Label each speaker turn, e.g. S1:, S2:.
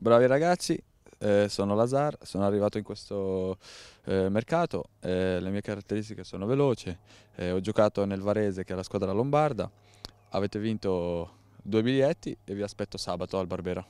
S1: Bravi ragazzi, eh, sono Lazar, sono arrivato in questo eh, mercato, eh, le mie caratteristiche sono veloce, eh, ho giocato nel Varese che è la squadra lombarda, avete vinto due biglietti e vi aspetto sabato al Barbera.